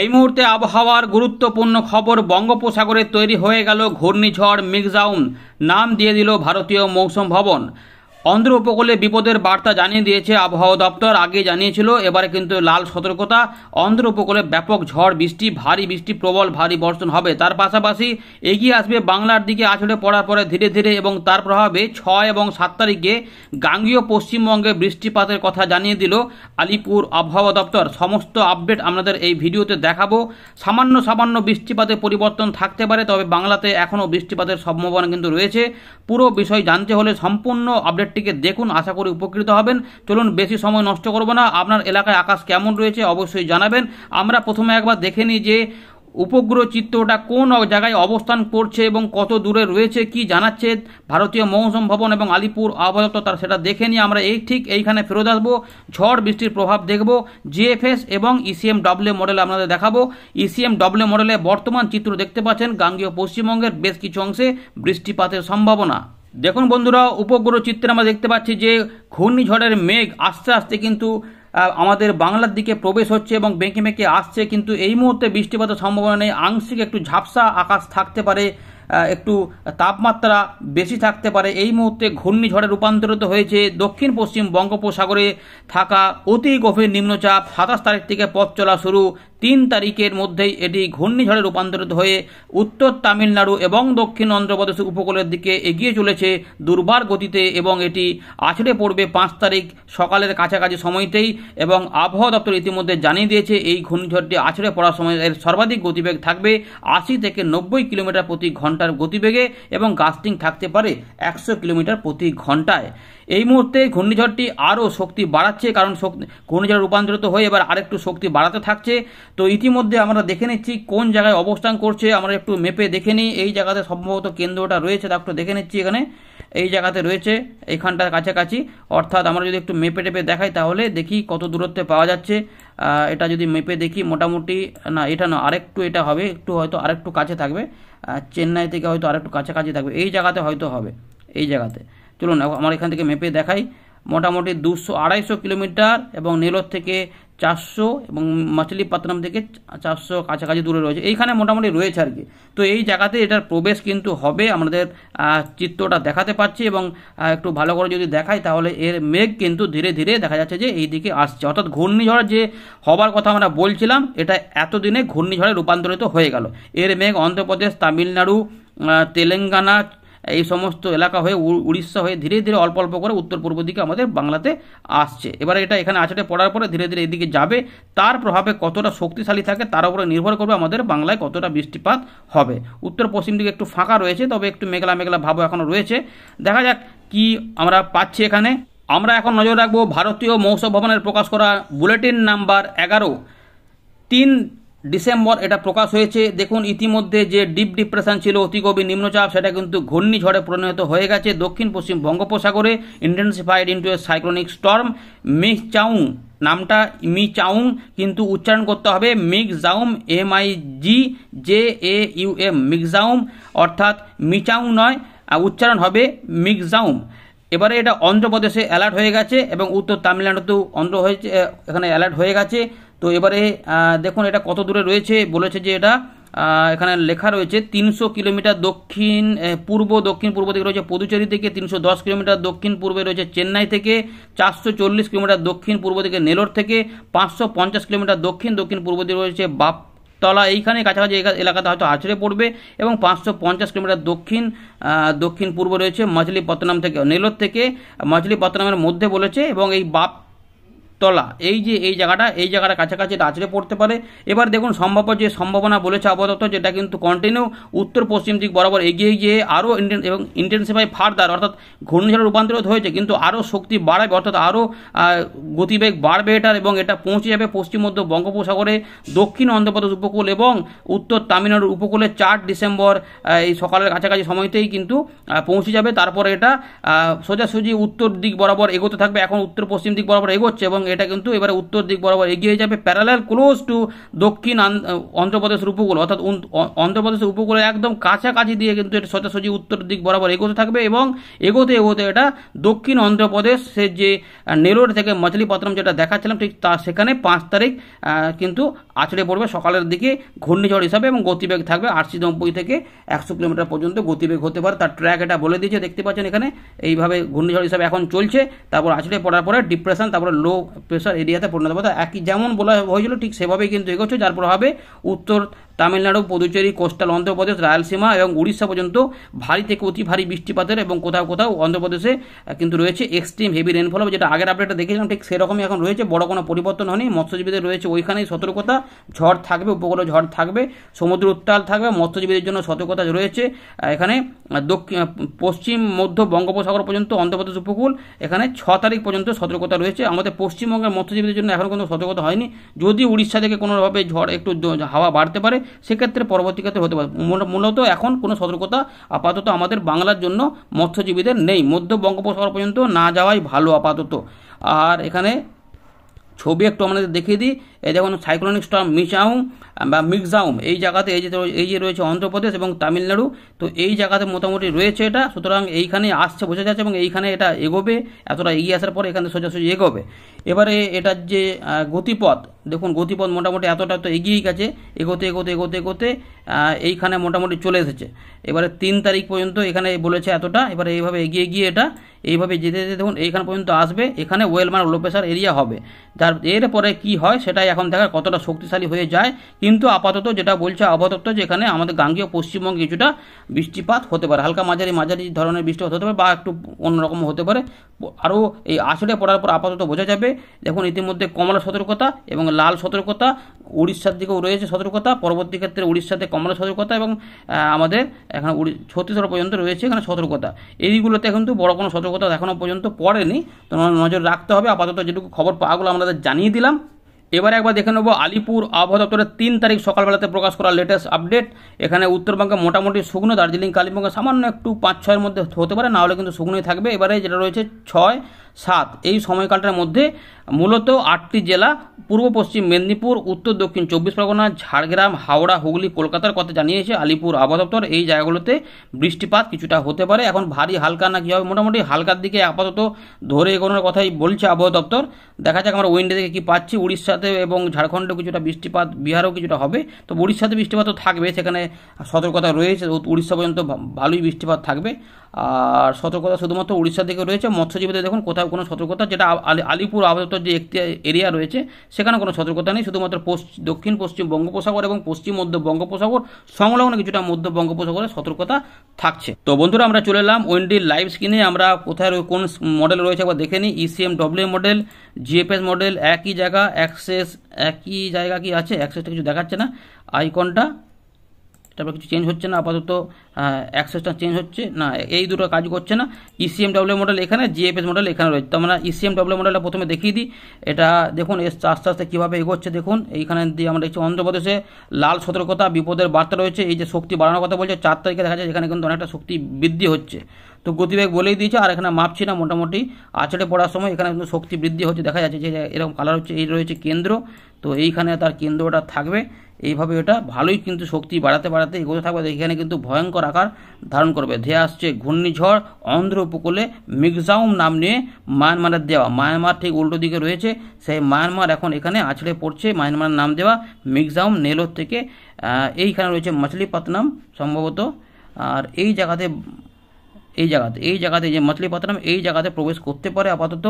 এই মুহূর্তে আবহাওয়ার গুরুত্বপূর্ণ খবর বঙ্গোপসাগরে তৈরি হয়ে গেল ঘূর্ণিঝড় মিগজাউন নাম দিয়ে দিল ভারতীয় মৌসুম ভবন অন্ধ্র উপকূলে বিপদের বার্তা জানিয়ে দিয়েছে আবহাওয়া দপ্তর আগে জানিয়েছিল এবারে কিন্তু লাল সতর্কতা অন্ধ্র উপকূলে ব্যাপক ঝড় বৃষ্টি ভারী বৃষ্টি প্রবল ভারী বর্ষণ হবে তার পাশাপাশি এগিয়ে আসবে বাংলার দিকে আছড়ে পড়ার পরে ধীরে ধীরে এবং তার প্রভাবে ছয় এবং সাত তারিখে গাঙ্গীয় পশ্চিমবঙ্গে বৃষ্টিপাতের কথা জানিয়ে দিল আলিপুর আবহাওয়া দপ্তর সমস্ত আপডেট আমাদের এই ভিডিওতে দেখাবো সামান্য সামান্য বৃষ্টিপাতে পরিবর্তন থাকতে পারে তবে বাংলাতে এখনও বৃষ্টিপাতের সম্ভাবনা কিন্তু রয়েছে পুরো বিষয় জানতে হলে সম্পূর্ণ আপডেট অ্যাপটিকে দেখুন আশা করি উপকৃত হবেন চলুন বেশি সময় নষ্ট করব না আপনার এলাকায় আকাশ কেমন রয়েছে অবশ্যই জানাবেন আমরা প্রথমে একবার দেখে নিই যে উপগ্রহ চিত্রটা কোন জায়গায় অবস্থান করছে এবং কত দূরে রয়েছে কি জানাচ্ছে ভারতীয় মৌসুম ভবন এবং আলিপুর আবহাওয়া তার সেটা দেখে নিয়ে আমরা এই ঠিক এইখানে ফেরত আসবো ঝড় বৃষ্টির প্রভাব দেখব জিএফএস এবং ইসিএম ডব্লিউ মডেল আপনাদের দেখাবো ইসিএম ডব্লিউ মডেলে বর্তমান চিত্র দেখতে পাচ্ছেন গাঙ্গীয় পশ্চিমবঙ্গের বেশ কিছু অংশে বৃষ্টিপাতের সম্ভাবনা দেখুন বন্ধুরা উপগ্রহ চিত্রে আমরা দেখতে পাচ্ছি যে ঘূর্ণিঝড়ের মেঘ আস্তে আস্তে কিন্তু আমাদের বাংলার দিকে প্রবেশ হচ্ছে এবং বেঁকে বেঁকে আসছে কিন্তু এই মুহূর্তে বৃষ্টিপাতের সম্ভাবনা নেই আংশিক একটু ঝাপসা আকাশ থাকতে পারে একটু তাপমাত্রা বেশি থাকতে পারে এই মুহূর্তে ঘূর্ণিঝড়ে রূপান্তরিত হয়েছে দক্ষিণ পশ্চিম বঙ্গোপসাগরে থাকা অতি গভীর নিম্নচাপ সাতাশ তারিখ থেকে পথ চলা শুরু তিন তারিখের মধ্যেই এটি ঘূর্ণিঝড়ে রূপান্তরিত হয়ে উত্তর তামিলনাড়ু এবং দক্ষিণ অন্ধ্রপ্রদেশ উপকূলের দিকে এগিয়ে চলেছে দুর্বার গতিতে এবং এটি আছড়ে পড়বে পাঁচ তারিখ সকালের কাছাকাছি সময়তেই এবং আবহাওয়া দপ্তর ইতিমধ্যে জানিয়ে দিয়েছে এই ঘূর্ণিঝড়টি আছড়ে পড়ার সময় এর সর্বাধিক গতিবেগ থাকবে আশি থেকে নব্বই কিলোমিটার প্রতি ঘন্টার গতিবেগে এবং গাস্টিং থাকতে পারে একশো কিলোমিটার প্রতি ঘন্টায় এই মুহূর্তে ঘূর্ণিঝড়টি আরও শক্তি বাড়াচ্ছে কারণ ঘূর্ণিঝড় রূপান্তরিত হয়ে এবার আরেকটু শক্তি বাড়াতে থাকছে তো ইতিমধ্যে আমরা দেখে নিচ্ছি কোন জায়গায় অবস্থান করছে আমরা একটু মেপে দেখে নিই এই জায়গাতে সম্ভবত কেন্দ্রটা রয়েছে তা একটু দেখে নিচ্ছি এখানে এই জায়গাতে রয়েছে এইখানটার কাছাকাছি অর্থাৎ আমরা যদি একটু মেপে টেপে দেখাই তাহলে দেখি কত দূরত্বে পাওয়া যাচ্ছে এটা যদি মেপে দেখি মোটামুটি না এটা না আরেকটু এটা হবে একটু হয়তো আরেকটু কাছে থাকবে চেন্নাই থেকে হয়তো আরেকটু কাছাকাছি থাকবে এই জায়গাতে হয়তো হবে এই জায়গাতে চলুন আমার এখান থেকে মেপে দেখাই মোটামুটি দুশো আড়াইশো কিলোমিটার এবং নেলোর থেকে চারশো এবং মাছলিপাতনাম থেকে চারশো কাছাকাছি দূরে রয়েছে এইখানে মোটামুটি রয়েছে আর কি তো এই জায়গাতে এটার প্রবেশ কিন্তু হবে আমাদের চিত্রটা দেখাতে পাচ্ছি এবং একটু ভালো করে যদি দেখাই তাহলে এর মেঘ কিন্তু ধীরে ধীরে দেখা যাচ্ছে যে এই দিকে আসছে অর্থাৎ ঘূর্ণিঝড় যে হবার কথা আমরা বলছিলাম এটা এতদিনে ঘূর্ণিঝড়ে রূপান্তরিত হয়ে গেল এর মেঘ অন্ধ্রপ্রদেশ তামিলনাড়ু তেলেঙ্গানা এই সমস্ত এলাকা হয়ে উড়িষ্যা হয়ে ধীরে ধীরে অল্প অল্প করে উত্তর পূর্ব দিকে আমাদের বাংলাতে আসছে এবার এটা এখানে আছাটে পড়ার পরে ধীরে ধীরে এদিকে যাবে তার প্রভাবে কতটা শক্তিশালী থাকে তার উপরে নির্ভর করবে আমাদের বাংলায় কতটা বৃষ্টিপাত হবে উত্তর পশ্চিম দিকে একটু ফাঁকা রয়েছে তবে একটু মেঘলা মেঘলা ভাব এখনও রয়েছে দেখা যাক কি আমরা পাচ্ছি এখানে আমরা এখন নজর রাখবো ভারতীয় মৌসুম ভবনের প্রকাশ করা বুলেটিন নাম্বার এগারো তিন ডিসেম্বর এটা প্রকাশ হয়েছে দেখুন ইতিমধ্যে যে ডিপ ডিপ্রেশন ছিল অতিগভী নিম্নচাপ সেটা কিন্তু ঘূর্ণিঝড়ে পরিণত হয়ে গেছে দক্ষিণ পশ্চিম বঙ্গোপসাগরে intensified into a cyclonic storm Michaung নামটা মি চাউং কিন্তু উচ্চারণ করতে হবে Migjaum M I G J A U M Migjaum অর্থাৎ চাউং নয় উচ্চারণ হবে মিকজাউম এবারে এটা অন্ধ্রপ্রদেশে অ্যালার্ট হয়ে গেছে এবং উত্তর তামিলনাড়ুতেও অন্ধ্র হয়েছে এখানে অ্যালার্ট হয়ে গেছে তো এবারে দেখুন এটা কত দূরে রয়েছে বলেছে যে এটা এখানে লেখা রয়েছে তিনশো কিলোমিটার দক্ষিণ পূর্ব দক্ষিণ পূর্ব দিকে রয়েছে পুদুচেরি থেকে তিনশো দশ কিলোমিটার দক্ষিণ পূর্বে রয়েছে চেন্নাই থেকে চারশো চল্লিশ কিলোমিটার দক্ষিণ পূর্ব দিকে নেলোর থেকে পাঁচশো পঞ্চাশ কিলোমিটার দক্ষিণ দক্ষিণ পূর্ব দিকে রয়েছে বাপ তলা এইখানে কাছাকাছি এলাকাতে হয়তো আছড়ে পড়বে এবং পাঁচশো পঞ্চাশ কিলোমিটার দক্ষিণ দক্ষিণ পূর্ব রয়েছে মাছলিপত্তনাম থেকে নেলোর থেকে মাছলিপত্তনামের মধ্যে বলেছে এবং এই বাপ তলা এই যে এই জায়গাটা এই জায়গাটা কাছাকাছি এটা আছড়ে পড়তে পারে এবার দেখুন সম্ভাব্য যে সম্ভাবনা বলেছে আপাতত যেটা কিন্তু কন্টিনিউ উত্তর পশ্চিম দিক বরাবর এগিয়ে গিয়ে আরও এবং ইন্টেন্সিফাই ফার্দার অর্থাৎ ঘূর্ণিঝড় রূপান্তরিত হয়েছে কিন্তু আরও শক্তি বাড়াবে অর্থাৎ আরও গতিবেগ বাড়বে এটার এবং এটা পৌঁছে যাবে পশ্চিম মধ্য বঙ্গোপসাগরে দক্ষিণ অন্ধ্রপ্রদেশ উপকূল এবং উত্তর তামিলনাড়ুর উপকূলে চার ডিসেম্বর এই সকালের কাছাকাছি সময়তেই কিন্তু পৌঁছে যাবে তারপরে এটা সোজাসুজি উত্তর দিক বরাবর এগোতে থাকবে এখন উত্তর পশ্চিম দিক বরাবর এগোচ্ছে এবং এটা কিন্তু এবারে উত্তর দিক বরাবর এগিয়ে যাবে প্যারালাল ক্লোজ টু দক্ষিণ অন্ধ্রপ্রদেশের উপকূল অর্থাৎ অন্ধ্রপ্রদেশের উপকূলে একদম কাছাকাছি দিয়ে কিন্তু এটা সোজাসুজি উত্তর দিক বরাবর এগোতে থাকবে এবং এগোতে এগোতে এটা দক্ষিণ অন্ধ্রপ্রদেশের যে নেলোর থেকে মছলিপত্রম যেটা দেখাচ্ছিলাম ঠিক তা সেখানে পাঁচ তারিখ কিন্তু আছড়ে পড়বে সকালের দিকে ঘূর্ণিঝড় হিসাবে এবং গতিবেগ থাকবে আটশি নব্বই থেকে একশো কিলোমিটার পর্যন্ত গতিবেগ হতে পারে তার ট্র্যাক এটা বলে দিয়েছে দেখতে পাচ্ছেন এখানে এইভাবে ঘূর্ণিঝড় হিসাবে এখন চলছে তারপর আছড়ে পড়ার পরে ডিপ্রেশন তারপরে লো প্রেশার এরিয়াতে পরিণত হবে একই যেমন বলা হয়েছিল ঠিক সেভাবেই কিন্তু এগোচ্ছে যার প্রভাবে উত্তর তামিলনাড়ু পুদুচেরি কোস্টাল অন্ধ্রপ্রদেশ রায়লসীমা এবং উড়িষ্যা পর্যন্ত ভারী থেকে অতি ভারী বৃষ্টিপাতের এবং কোথাও কোথাও অন্ধ্রপ্রদেশে কিন্তু রয়েছে এক্সট্রিম হেভি রেনফল যেটা আগের আপডেটটা দেখেছিলাম ঠিক সেরকমই এখন রয়েছে বড় কোনো পরিবর্তন হয়নি মৎস্যজীবীদের রয়েছে ওইখানেই সতর্কতা ঝড় থাকবে উপকূল ঝড় থাকবে সমুদ্র উত্তাল থাকবে মৎস্যজীবীদের জন্য সতর্কতা রয়েছে এখানে দক্ষিণ পশ্চিম মধ্য বঙ্গোপসাগর পর্যন্ত অন্ধ্রপ্রদেশ উপকূল এখানে ছ তারিখ পর্যন্ত সতর্কতা রয়েছে আমাদের পশ্চিমবঙ্গের মৎস্যজীবীদের জন্য এখন কোনো সতর্কতা হয়নি যদি উড়িষ্যা থেকে কোনোভাবে ঝড় একটু হাওয়া বাড়তে পারে সেক্ষেত্রে পরবর্তীক্ষেত্রে হতে পারে মূলত এখন কোনো সতর্কতা আপাতত আমাদের বাংলার জন্য মৎস্যজীবীদের নেই মধ্য বঙ্গোপসাগর পর্যন্ত না যাওয়াই ভালো আপাতত আর এখানে ছবি একটু আমাদের দেখিয়ে দিই এই দেখুন সাইক্লোনিক স্টর্ম মিসাউম বা মিক্সাউম এই জায়গাতে এই যে এই যে রয়েছে অন্ধ্রপ্রদেশ এবং তামিলনাড়ু তো এই জায়গাতে মোটামুটি রয়েছে এটা সুতরাং এইখানে আসছে বোঝা যাচ্ছে এবং এইখানে এটা এগোবে এতটা এগিয়ে আসার পরে এখানে সোজাসুজি এগোবে এবারে এটার যে গতিপথ দেখুন গতিপথ মোটামুটি এতটা তো এগিয়েই গেছে এগোতে এগোতে এগোতে এগোতে এইখানে মোটামুটি চলে এসেছে এবারে তিন তারিখ পর্যন্ত এখানে বলেছে এতটা এবারে এইভাবে এগিয়ে গিয়ে এটা এইভাবে যেতে যেতে দেখুন এইখানে পর্যন্ত আসবে এখানে ওয়েলমার লোপেশার এরিয়া হবে যার এরপরে কি হয় সেটা সেটাই এখন দেখার কতটা শক্তিশালী হয়ে যায় কিন্তু আপাতত যেটা বলছে আপাতত যেখানে আমাদের গাঙ্গীয় পশ্চিমবঙ্গে কিছুটা বৃষ্টিপাত হতে পারে হালকা মাঝারি মাঝারি ধরনের বৃষ্টিপাত হতে পারে বা একটু অন্যরকম হতে পারে আরও এই আসরে পড়ার পর আপাতত বোঝা যাবে দেখুন ইতিমধ্যে কমলা সতর্কতা এবং লাল সতর্কতা উড়িষ্যার দিকেও রয়েছে সতর্কতা পরবর্তী ক্ষেত্রে উড়িষ্যাতে কমলা সতর্কতা এবং আমাদের এখানে ছত্তিশগড় পর্যন্ত রয়েছে এখানে সতর্কতা এইগুলোতে কিন্তু বড় কোনো সতর্কতা এখনও পর্যন্ত পড়েনি তো নজর রাখতে হবে আপাতত যেটুকু খবর পাওয়াগুলো আমরা জানিয়ে দিলাম এবারে একবার দেখে নেব আলিপুর আবহাওয়া দপ্তরের তিন তারিখ সকালবেলাতে প্রকাশ করা লেটেস্ট আপডেট এখানে উত্তরবঙ্গে মোটামুটি শুকনো দার্জিলিং কালিম্পঙ্গে সামান্য একটু পাঁচ ছয়ের মধ্যে হতে পারে না হলে কিন্তু শুকনোই থাকবে এবারে যেটা রয়েছে ছয় সাত এই সময়কালটার মধ্যে মূলত আটটি জেলা পূর্ব পশ্চিম মেদিনীপুর উত্তর দক্ষিণ চব্বিশ পরগনা ঝাড়গ্রাম হাওড়া হুগলি কলকাতার কথা জানিয়েছে আলিপুর আবহাওয়া দপ্তর এই জায়গাগুলোতে বৃষ্টিপাত কিছুটা হতে পারে এখন ভারী হালকা না কি হবে মোটামুটি হালকার দিকে আপাতত ধরে এগোনোর কথাই বলছে আবহাওয়া দপ্তর দেখা যাক আমরা উইন্ডে থেকে কী পাচ্ছি উড়িষ্যাতে এবং ঝাড়খণ্ডে কিছুটা বৃষ্টিপাত বিহারেও কিছুটা হবে তো উড়িষ্যাতে বৃষ্টিপাত তো থাকবে সেখানে সতর্কতা রয়েছে উড়িষ্যা পর্যন্ত ভালোই বৃষ্টিপাত থাকবে আর সতর্কতা শুধুমাত্র উড়িষ্যা থেকে রয়েছে মৎস্যজীবীদের দেখুন কোথাও কোনো সতর্কতা যেটা আলিপুর আপাতত যে একটি এরিয়া রয়েছে সেখানে কোনো সতর্কতা নেই শুধুমাত্র পশ্চিম দক্ষিণ পশ্চিম বঙ্গোপসাগর এবং পশ্চিম মধ্য বঙ্গোপসাগর সংলগ্ন কিছুটা মধ্য বঙ্গোপসাগরে সতর্কতা থাকছে তো বন্ধুরা আমরা চলে এলাম ওয়েন্ডি লাইভ স্ক্রিনে আমরা কোথায় কোন মডেল রয়েছে একবার দেখে নিই ECM W model GFS model একই জায়গা অ্যাক্সেস একই জায়গা কি আছে অ্যাক্সেসটা কিছু দেখাচ্ছে না আইকনটা তারপর কিছু চেঞ্জ হচ্ছে না আপাতত অ্যাক্সেসটা চেঞ্জ হচ্ছে না এই দুটো কাজ করছে না ইসিএম ডাব্লিউ মডেল এখানে জিএফএস মডেল এখানে রয়েছে তো আমরা ডাব্লিউ মডেলটা প্রথমে দেখিয়ে দিই এটা দেখুন এস আস্তে আস্তে কীভাবে এগোচ্ছে দেখুন এইখানে দিয়ে আমরা দেখছি অন্ধ্রপ্রদেশে লাল সতর্কতা বিপদের বার্তা রয়েছে এই যে শক্তি বাড়ানোর কথা বলছে চার তারিখে দেখা যায় এখানে কিন্তু অনেকটা শক্তি বৃদ্ধি হচ্ছে তো গতিবেগ বলেই দিয়েছে আর এখানে মাপছি না মোটামুটি আছড়ে পড়ার সময় এখানে কিন্তু শক্তি বৃদ্ধি হচ্ছে দেখা যাচ্ছে যে এরকম কালার হচ্ছে এই রয়েছে কেন্দ্র তো এইখানে তার কেন্দ্রটা থাকবে এইভাবে এটা ভালোই কিন্তু শক্তি বাড়াতে বাড়াতে এগোতে থাকবে এখানে কিন্তু ভয়ঙ্কর আকার ধারণ করবে ধেয়ে আসছে ঘূর্ণিঝড় অন্ধ্র উপকূলে মিগজাউম নাম নিয়ে মায়ানমারের দেওয়া মায়ানমার ঠিক উল্টো দিকে রয়েছে সেই মায়ানমার এখন এখানে আছড়ে পড়ছে মায়ানমারের নাম দেওয়া মিগজাউম নেলোর থেকে এইখানে রয়েছে মাছলিপাতনাম সম্ভবত আর এই জায়গাতে এই জায়গাতে এই জায়গাতে যে মাছলিপাতনাম এই জায়গাতে প্রবেশ করতে পারে আপাতত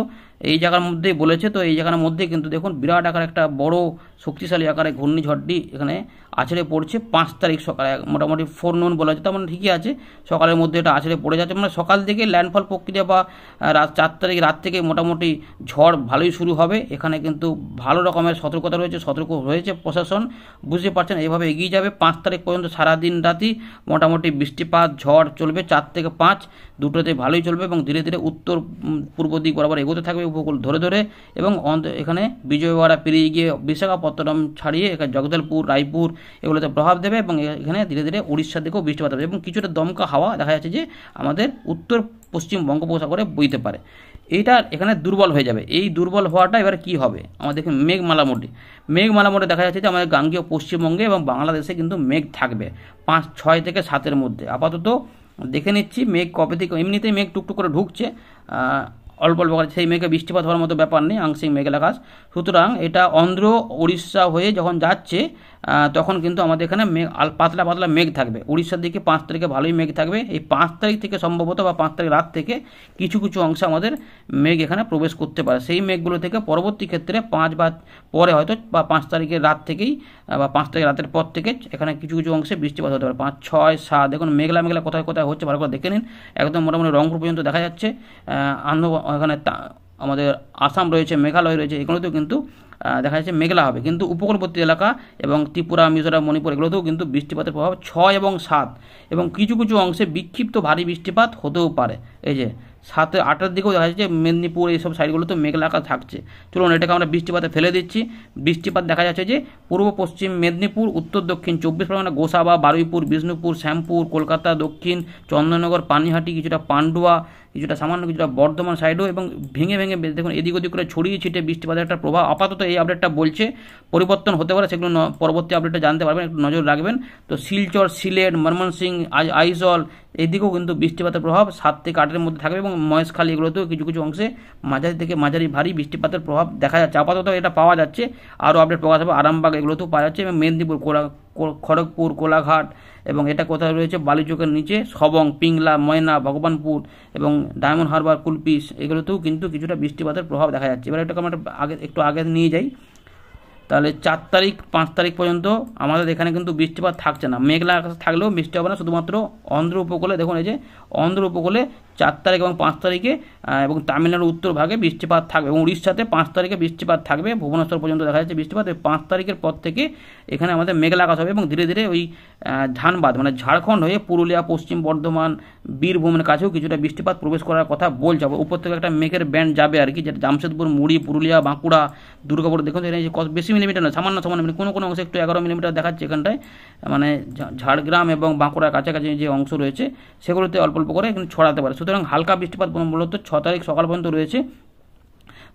এই জায়গার মধ্যেই বলেছে তো এই জায়গার মধ্যে কিন্তু দেখুন বিরাট আকার একটা বড় শক্তিশালী আকারে ঘূর্ণিঝড়টি এখানে আছড়ে পড়ছে পাঁচ তারিখ সকালে মোটামুটি ফোর নোন বলা যেত মানে ঠিকই আছে সকালের মধ্যে এটা আছড়ে পড়ে যাচ্ছে মানে সকাল থেকে ল্যান্ডফল প্রক্রিয়া বা রাত চার তারিখ রাত থেকে মোটামুটি ঝড় ভালোই শুরু হবে এখানে কিন্তু ভালো রকমের সতর্কতা রয়েছে সতর্ক রয়েছে প্রশাসন বুঝতে পারছেন এভাবে এগিয়ে যাবে পাঁচ তারিখ পর্যন্ত সারাদিন রাতি মোটামুটি বৃষ্টিপাত ঝড় চলবে চার থেকে পাঁচ দুটোতে ভালোই চলবে এবং ধীরে ধীরে উত্তর পূর্ব দিক বরাবর এগোতে থাকবে উপকূল ধরে ধরে এবং এখানে বিজয়ওয়াড়া পেরিয়ে গিয়ে বিশাখাপত্তনম ছাড়িয়ে এখানে জগদলপুর রায়পুর এগুলোতে প্রভাব দেবে এবং এখানে ধীরে ধীরে উড়িষ্যার দিকেও বৃষ্টিপাত হবে এবং কিছুটা দমকা হাওয়া দেখা যাচ্ছে যে আমাদের উত্তর পশ্চিম বঙ্গোপসাগরে বইতে পারে এইটা এখানে দুর্বল হয়ে যাবে এই দুর্বল হওয়াটা এবার কি হবে আমাদের এখানে মেঘ মালামুটি মেঘ মালামুটি দেখা যাচ্ছে যে আমাদের গাঙ্গীয় পশ্চিমবঙ্গে এবং বাংলাদেশে কিন্তু মেঘ থাকবে পাঁচ ছয় থেকে সাতের মধ্যে আপাতত দেখে নিচ্ছি মেঘ কবে থেকে এমনিতেই মেঘ টুকটুক করে ঢুকছে অল্প অল্প করে সেই মেঘে বৃষ্টিপাত হওয়ার মতো ব্যাপার নেই আংশিক মেঘলা আকাশ সুতরাং এটা অন্ধ্র উড়িষ্যা হয়ে যখন যাচ্ছে তখন কিন্তু আমাদের এখানে মেঘ পাতলা পাতলা মেঘ থাকবে উড়িষ্যার দিকে পাঁচ তারিখে ভালোই মেঘ থাকবে এই পাঁচ তারিখ থেকে সম্ভবত বা পাঁচ তারিখ রাত থেকে কিছু কিছু অংশে আমাদের মেঘ এখানে প্রবেশ করতে পারে সেই মেঘগুলো থেকে পরবর্তী ক্ষেত্রে পাঁচ বা পরে হয়তো বা পাঁচ তারিখের রাত থেকেই বা পাঁচ তারিখ রাতের পর থেকে এখানে কিছু কিছু অংশে বৃষ্টিপাত হতে পারে পাঁচ ছয় সাত দেখুন মেঘলা মেঘলা কোথায় কোথায় হচ্ছে ভালো করে দেখে নিন একদম মোটামুটি রংপুর পর্যন্ত দেখা যাচ্ছে আন্দ এখানে আমাদের আসাম রয়েছে মেঘালয় রয়েছে এগুলোতেও কিন্তু দেখা যাচ্ছে মেঘলা হবে কিন্তু উপকূলবর্তী এলাকা এবং ত্রিপুরা মিজোরাম মণিপুর এগুলোতেও কিন্তু বৃষ্টিপাতের প্রভাব ছয় এবং সাত এবং কিছু কিছু অংশে বিক্ষিপ্ত ভারী বৃষ্টিপাত হতেও পারে এই যে সাতে আটার দিকেও দেখা যাচ্ছে মেদিনীপুর এইসব সাইডগুলোতে মেঘলা আকাশ থাকছে চলুন এটাকে আমরা বৃষ্টিপাতে ফেলে দিচ্ছি বৃষ্টিপাত দেখা যাচ্ছে যে পূর্ব পশ্চিম মেদিনীপুর উত্তর দক্ষিণ চব্বিশ পরগনা গোসাবা বারুইপুর বিষ্ণুপুর শ্যামপুর কলকাতা দক্ষিণ চন্দননগর পানিহাটি কিছুটা পান্ডুয়া কিছুটা সামান্য কিছুটা বর্ধমান সাইডও এবং ভেঙে ভেঙে দেখুন এদিক ওদিক করে ছড়িয়ে ছিটে বৃষ্টিপাতের একটা প্রভাব আপাতত এই আপডেটটা বলছে পরিবর্তন হতে পারে সেগুলো পরবর্তী আপডেটটা জানতে পারবেন একটু নজর রাখবেন তো শিলচর সিলেট সিং আইজল এদিকেও কিন্তু বৃষ্টিপাতের প্রভাব সাত থেকে আটের মধ্যে থাকবে এবং মহেশখালী এগুলোতেও কিছু কিছু অংশে মাঝারি থেকে মাঝারি ভারী বৃষ্টিপাতের প্রভাব দেখা যাচ্ছে আপাতত এটা পাওয়া যাচ্ছে আরও আপডেট প্রকাশ হবে আরামবাগ এগুলোতেও পাওয়া যাচ্ছে এবং মেদিনীপুর কোলা খড়গপুর কোলাঘাট এবং এটা কোথায় রয়েছে বালিচকের নিচে সবং পিংলা ময়না ভগবানপুর এবং ডায়মন্ড হারবার কুলপিস এগুলোতেও কিন্তু কিছুটা বৃষ্টিপাতের প্রভাব দেখা যাচ্ছে এবার একটা আমরা আগে একটু আগে নিয়ে যাই তাহলে চার তারিখ পাঁচ তারিখ পর্যন্ত আমাদের এখানে কিন্তু বৃষ্টিপাত থাকছে না মেঘলা থাকলেও বৃষ্টি হবে না শুধুমাত্র অন্ধ্র উপকূলে দেখুন এই যে অন্ধ্র উপকূলে চার তারিখ এবং পাঁচ তারিখে এবং তামিলনাড়ুর উত্তর ভাগে বৃষ্টিপাত থাকবে এবং উড়িষ্যাতে পাঁচ তারিখে বৃষ্টিপাত থাকবে ভুবনেশ্বর পর্যন্ত দেখা যাচ্ছে বৃষ্টিপাত পাঁচ তারিখের পর থেকে এখানে আমাদের মেঘলা আকাশ হবে এবং ধীরে ধীরে ওই ধানবাদ মানে ঝাড়খণ্ড হয়ে পুরুলিয়া পশ্চিম বর্ধমান বীরভূমের কাছেও কিছুটা বৃষ্টিপাত প্রবেশ করার কথা বলছে উপর থেকে একটা মেঘের ব্যান্ড যাবে আর কি যেটা জামশেদপুর মুড়ি পুরুলিয়া বাঁকুড়া দুর্গাপুর দেখুন এখানে কত বেশি মিলিমিটার না সামান্য সামান্য মিলি কোনো কোনো অংশে একটু এগারো মিলিমিটার দেখাচ্ছে এখানটায় মানে ঝাড়গ্রাম এবং বাঁকুড়ার কাছাকাছি যে অংশ রয়েছে সেগুলোতে অল্প অল্প করে এখানে ছড়াতে পারে সুতরাং হালকা বৃষ্টিপাত মূলত ছ তারিখ সকাল পর্যন্ত রয়েছে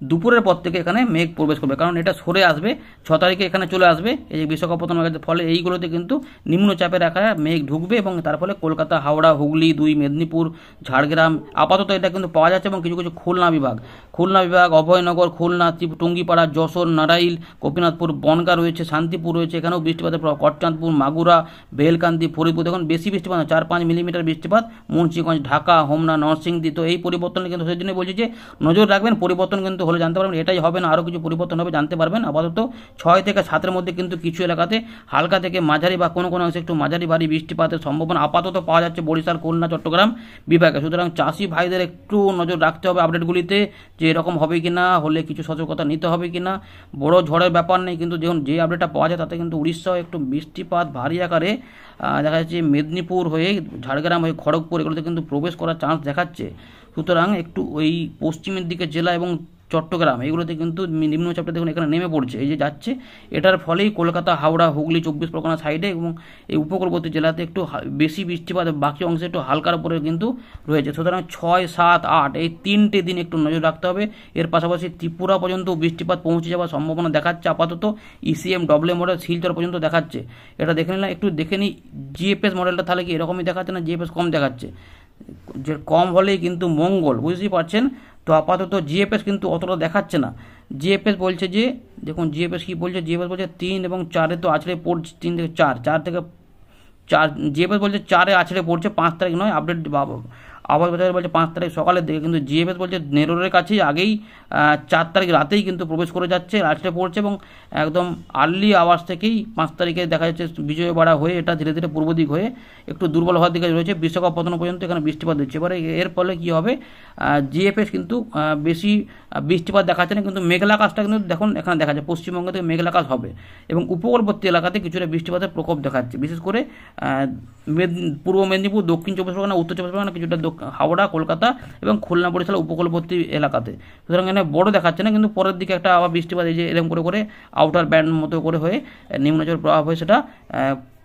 দুপুরের পর থেকে এখানে মেঘ প্রবেশ করবে কারণ এটা সরে আসবে ছ তারিখে এখানে চলে আসবে এই যে বিশাখাপত্তনম ফলে এইগুলোতে কিন্তু নিম্নচাপে রাখা মেঘ ঢুকবে এবং তার ফলে কলকাতা হাওড়া হুগলি দুই মেদিনীপুর ঝাড়গ্রাম আপাতত এটা কিন্তু পাওয়া যাচ্ছে এবং কিছু কিছু খুলনা বিভাগ খুলনা বিভাগ অভয়নগর খুলনা টুঙ্গিপাড়া যশোর নারাইল গোপীনাথপুর বনগা রয়েছে শান্তিপুর রয়েছে এখানেও বৃষ্টিপাতের প্রভাব কটচাঁদপুর মাগুরা বেলকান্দি ফরিদপুর দেখুন বেশি বৃষ্টিপাত চার পাঁচ মিলিমিটার বৃষ্টিপাত মুন্সিগঞ্জ ঢাকা হোমনা নরসিংদী তো এই পরিবর্তন কিন্তু সেই জন্য বলছি যে নজর রাখবেন পরিবর্তন কিন্তু হলে জানতে পারবেন এটাই হবে না আরও কিছু পরিবর্তন হবে জানতে পারবেন আপাতত ছয় থেকে সাতের মধ্যে কিন্তু কিছু এলাকাতে হালকা থেকে মাঝারি বা কোনো কোনো অংশে একটু মাঝারি ভারী বৃষ্টিপাতের সম্ভাবনা আপাতত পাওয়া যাচ্ছে বরিশাল খুলনা চট্টগ্রাম বিভাগে সুতরাং চাষি ভাইদের একটু নজর রাখতে হবে আপডেটগুলিতে যে এরকম হবে কি না হলে কিছু সতর্কতা নিতে হবে কি না বড় ঝড়ের ব্যাপার নেই কিন্তু যখন যে আপডেটটা পাওয়া যায় তাতে কিন্তু উড়িষ্যা একটু বৃষ্টিপাত ভারী আকারে দেখা যাচ্ছে মেদিনীপুর হয়ে ঝাড়গ্রাম হয়ে খড়গপুর এগুলোতে কিন্তু প্রবেশ করার চান্স দেখাচ্ছে সুতরাং একটু ওই পশ্চিমের দিকে জেলা এবং চট্টগ্রাম এগুলোতে কিন্তু নিম্নচাপটা দেখুন এখানে নেমে পড়ছে এই যে যাচ্ছে এটার ফলেই কলকাতা হাওড়া হুগলি চব্বিশ পরগনা সাইডে এবং এই উপকূলবর্তী জেলাতে একটু বেশি বৃষ্টিপাত বাকি অংশে একটু হালকার উপরে কিন্তু রয়েছে সুতরাং ছয় সাত আট এই তিনটে দিন একটু নজর রাখতে হবে এর পাশাপাশি ত্রিপুরা পর্যন্ত বৃষ্টিপাত পৌঁছে যাওয়ার সম্ভাবনা দেখাচ্ছে আপাতত ইসিএম ডব্লিউ মডেল শিলচর পর্যন্ত দেখাচ্ছে এটা দেখে নিলাম একটু দেখে নিই জিএফএস মডেলটা তাহলে কি এরকমই দেখাচ্ছে না জিএফএস কম দেখাচ্ছে যে কম হলেই কিন্তু মঙ্গল বুঝতেই পারছেন তো আপাতত জিএফএস কিন্তু অতটা দেখাচ্ছে না জিএফএস বলছে যে দেখুন জিএফএস কী বলছে জিএফএস বলছে তিন এবং চারে তো আছড়ে পড়ছে তিন থেকে চার চার থেকে চার জিএফএস বলছে চারে আছড়ে পড়ছে পাঁচ তারিখ নয় আপডেট আবাস বাজার বলছে পাঁচ তারিখ সকালের দিকে কিন্তু জিএফএস বলছে নেরোরের কাছেই আগেই চার তারিখ রাতেই কিন্তু প্রবেশ করে যাচ্ছে লাস্টে পড়ছে এবং একদম আর্লি আওয়ার্স থেকেই পাঁচ তারিখে দেখা যাচ্ছে বিজয় বাড়া হয়ে এটা ধীরে ধীরে পূর্ব দিক হয়ে একটু দুর্বল হওয়ার দিকে রয়েছে বিশ্বকাপ পতন পর্যন্ত এখানে বৃষ্টিপাত হচ্ছে এবারে এর ফলে কী হবে জিএফএস কিন্তু বেশি বৃষ্টিপাত দেখাচ্ছে না কিন্তু মেঘলা আকাশটা কিন্তু দেখুন এখানে দেখা যায় পশ্চিমবঙ্গ থেকে মেঘলা আকাশ হবে এবং উপকূলবর্তী এলাকাতে কিছুটা বৃষ্টিপাতের প্রকোপ দেখাচ্ছে বিশেষ করে পূর্ব মেদিনীপুর দক্ষিণ চব্বিশ পরগনা উত্তর চব্বিশ পরগনা কিছুটা হাওড়া কলকাতা এবং খুলনা বরিশাল উপকূলবর্তী এলাকাতে সুতরাং এখানে বড় দেখাচ্ছে না কিন্তু পরের দিকে একটা আবার বৃষ্টিপাত এই যে এরকম করে করে আউটার ব্যান্ড মতো করে হয়ে নিম্নচর প্রভাব হয়ে সেটা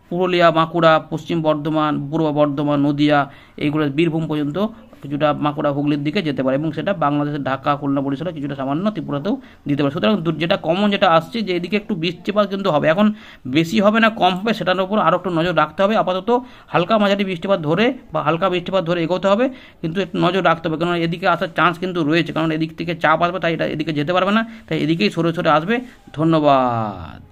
পুরুলিয়া বাঁকুড়া পশ্চিম বর্ধমান পূর্ব বর্ধমান নদিয়া এইগুলো বীরভূম পর্যন্ত কিছুটা বাঁকুড়া হুগলির দিকে যেতে পারে এবং সেটা বাংলাদেশের ঢাকা খুলনা বরিশালে কিছুটা সামান্য ত্রিপুরাতেও দিতে পারে সুতরাং যেটা কমন যেটা আসছে যে এদিকে একটু বৃষ্টিপাত কিন্তু হবে এখন বেশি হবে না কম হবে সেটার উপর আরও একটু নজর রাখতে হবে আপাতত হালকা মাঝারি বৃষ্টিপাত ধরে বা হালকা বৃষ্টিপাত ধরে এগোতে হবে কিন্তু একটু নজর রাখতে হবে কারণ এদিকে আসার চান্স কিন্তু রয়েছে কারণ এদিক থেকে চাপ আসবে তাই এটা এদিকে যেতে পারবে না তাই এদিকেই সরে সরে আসবে ধন্যবাদ